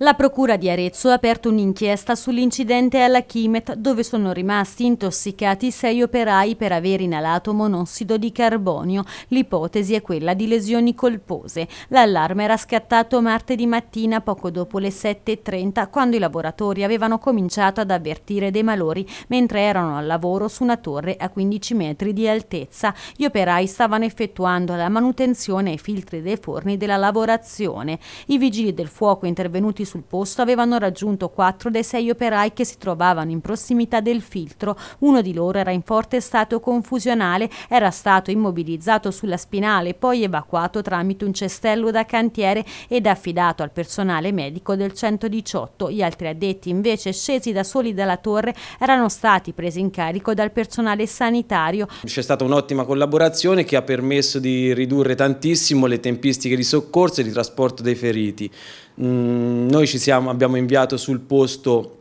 La Procura di Arezzo ha aperto un'inchiesta sull'incidente alla Chimet dove sono rimasti intossicati sei operai per aver inalato monossido di carbonio. L'ipotesi è quella di lesioni colpose. L'allarme era scattato martedì mattina poco dopo le 7.30 quando i lavoratori avevano cominciato ad avvertire dei malori mentre erano al lavoro su una torre a 15 metri di altezza. Gli operai stavano effettuando la manutenzione ai filtri dei forni della lavorazione. I vigili del fuoco intervenuti sul posto avevano raggiunto quattro dei sei operai che si trovavano in prossimità del filtro. Uno di loro era in forte stato confusionale, era stato immobilizzato sulla spinale, poi evacuato tramite un cestello da cantiere ed affidato al personale medico del 118. Gli altri addetti, invece, scesi da soli dalla torre, erano stati presi in carico dal personale sanitario. C'è stata un'ottima collaborazione che ha permesso di ridurre tantissimo le tempistiche di soccorso e di trasporto dei feriti. Mm, noi siamo, abbiamo inviato sul posto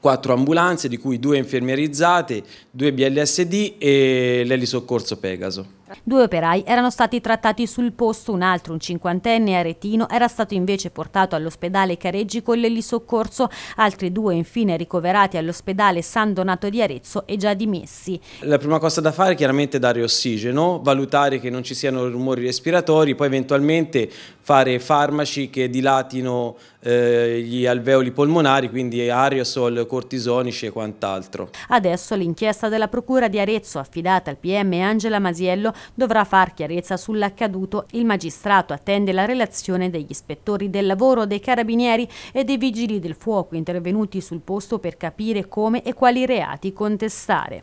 quattro ambulanze, di cui due infermierizzate, due BLSD e l'elisoccorso Pegaso. Due operai erano stati trattati sul posto, un altro, un cinquantenne aretino, era stato invece portato all'ospedale Careggi con l'elisoccorso, altri due infine ricoverati all'ospedale San Donato di Arezzo e già dimessi. La prima cosa da fare è chiaramente dare ossigeno, valutare che non ci siano rumori respiratori, poi eventualmente fare farmaci che dilatino eh, gli alveoli polmonari, quindi aerosol, cortisonici e quant'altro. Adesso l'inchiesta della Procura di Arezzo, affidata al PM Angela Masiello, dovrà far chiarezza sull'accaduto. Il magistrato attende la relazione degli ispettori del lavoro, dei carabinieri e dei vigili del fuoco intervenuti sul posto per capire come e quali reati contestare.